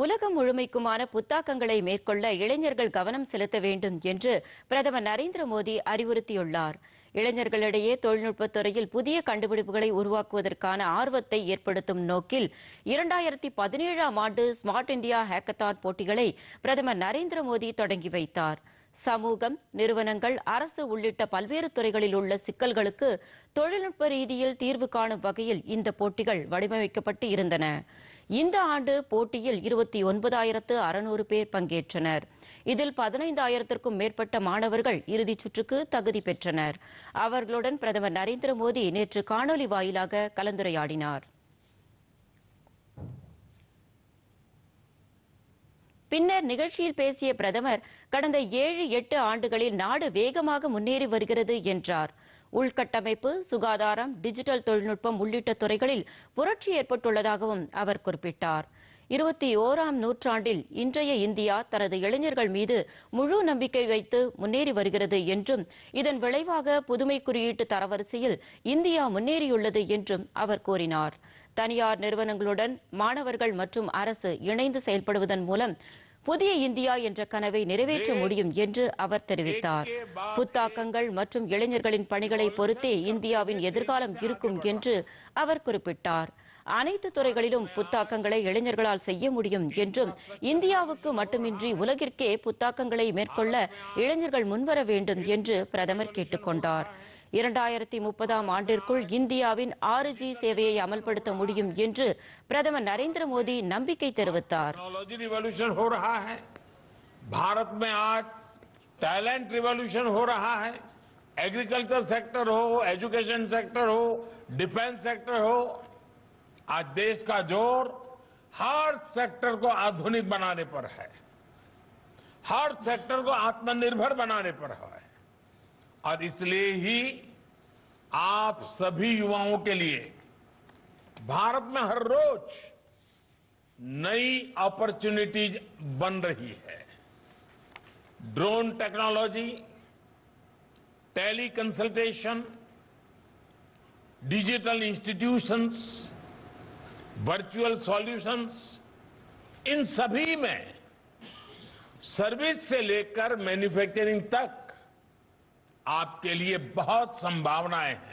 உலகம் முழுமைக்குமான புத்தாக்கங்களை மேற்கொள்ள இளைஞர்கள் கவனம் செலுத்த வேண்டும் என்று பிரதமர் நரேந்திர மோடி அறிவுறுத்தியுள்ளார் இளைஞர்களிடையே தொழில்நுட்பத் துறையில் புதிய கண்டுபிடிப்புகளை உருவாக்குவதற்கான ஆர்வத்தை ஏற்படுத்தும் நோக்கில் இரண்டாயிரத்தி பதினேழாம் ஆண்டு ஸ்மார்ட் இந்தியா ஹேக்கத்தான் போட்டிகளை பிரதமர் நரேந்திர மோடி தொடங்கி வைத்தார் சமூகம் நிறுவனங்கள் அரசு உள்ளிட்ட பல்வேறு துறைகளில் உள்ள சிக்கல்களுக்கு தொழில்நுட்ப ரீதியில் தீர்வு காணும் வகையில் இந்த போட்டிகள் வடிவமைக்கப்பட்டு இருந்தன இந்த ஆண்டு போட்டியில் இருபத்தி ஒன்பதாயிரத்து அறுநூறு பேர் பங்கேற்றனர் இதில் பதினைந்தாயிரத்திற்கும் மேற்பட்ட மாணவர்கள் இறுதிச் சுற்றுக்கு தகுதி பெற்றனர் அவர்களுடன் பிரதமர் நரேந்திர மோடி நேற்று காணொலி வாயிலாக கலந்துரையாடினார் பின்னர் நிகழ்ச்சியில் பேசிய பிரதமர் கடந்த ஏழு எட்டு ஆண்டுகளில் நாடு வேகமாக முன்னேறி வருகிறது என்றார் உள்கட்டமைப்பு சுகாதாரம் டிஜிட்டல் தொழில்நுட்பம் உள்ளிட்ட துறைகளில் புரட்சி ஏற்பட்டுள்ளதாகவும் அவர் குறிப்பிட்டார் இருபத்தி ஓராம் நூற்றாண்டில் இன்றைய இந்தியா தனது இளைஞர்கள் மீது முழு நம்பிக்கை வைத்து முன்னேறி வருகிறது என்றும் இதன் விளைவாக புதுமை குறியீட்டு தரவரிசையில் இந்தியா முன்னேறியுள்ளது என்றும் அவர் கூறினார் தனியார் நிறுவனங்களுடன் மாணவர்கள் மற்றும் அரசு இணைந்து செயல்படுவதன் மூலம் புதிய இந்தியா என்ற கனவை நிறைவேற்ற முடியும் என்று அவர் தெரிவித்தார் புத்தாக்கங்கள் மற்றும் இளைஞர்களின் பணிகளை பொறுத்தே இந்தியாவின் எதிர்காலம் இருக்கும் என்று அவர் குறிப்பிட்டார் அனைத்து துறைகளிலும் புத்தாக்கங்களை இளைஞர்களால் செய்ய முடியும் என்றும் இந்தியாவுக்கு மட்டுமின்றி உலகிற்கே புத்தாக்கங்களை மேற்கொள்ள இளைஞர்கள் முன்வர வேண்டும் என்று பிரதமர் கேட்டுக்கொண்டார் இரண்டாயிரத்தி முப்பதாம் ஆண்டிற்குள் இந்தியாவின் ஆறு ஜி சேவையை அமல்படுத்த முடியும் என்று பிரதமர் நரேந்திர மோடி भारत में आज टैलेंट रिवल्यूशन हो रहा है एग्रीकल्चर सेक्टर हो एजुकेशन सेक्टर हो डिफेंस सेक्टर हो आज देश का जोर हर सेक्टर को आधुनिक बनाने पर है हर सेक्टर को आत्मनिर्भर बनाने पर है और इसलिए ही आप सभी युवाओं के लिए भारत में हर रोज नई अपॉर्चुनिटीज बन रही है drone technology tele consultation digital institutions virtual solutions इन सभी में सर्विस से लेकर मैन्युफैक्चरिंग तक आपके लिए बहुत संभावनाएं हैं